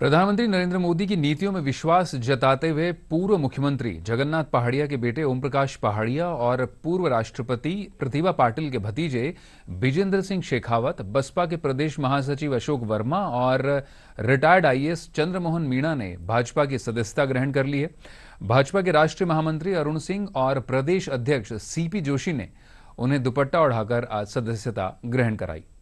प्रधानमंत्री नरेंद्र मोदी की नीतियों में विश्वास जताते हुए पूर्व मुख्यमंत्री जगन्नाथ पहाड़िया के बेटे ओम प्रकाश पहाड़िया और पूर्व राष्ट्रपति प्रतिभा पाटिल के भतीजे बिजेंद्र सिंह शेखावत बसपा के प्रदेश महासचिव अशोक वर्मा और रिटायर्ड आईएएस चंद्रमोहन मीणा ने भाजपा की सदस्यता ग्रहण कर ली है भाजपा के राष्ट्रीय महामंत्री अरुण सिंह और प्रदेश अध्यक्ष सीपी जोशी ने उन्हें दुपट्टा ओढ़ाकर आज सदस्यता ग्रहण कराई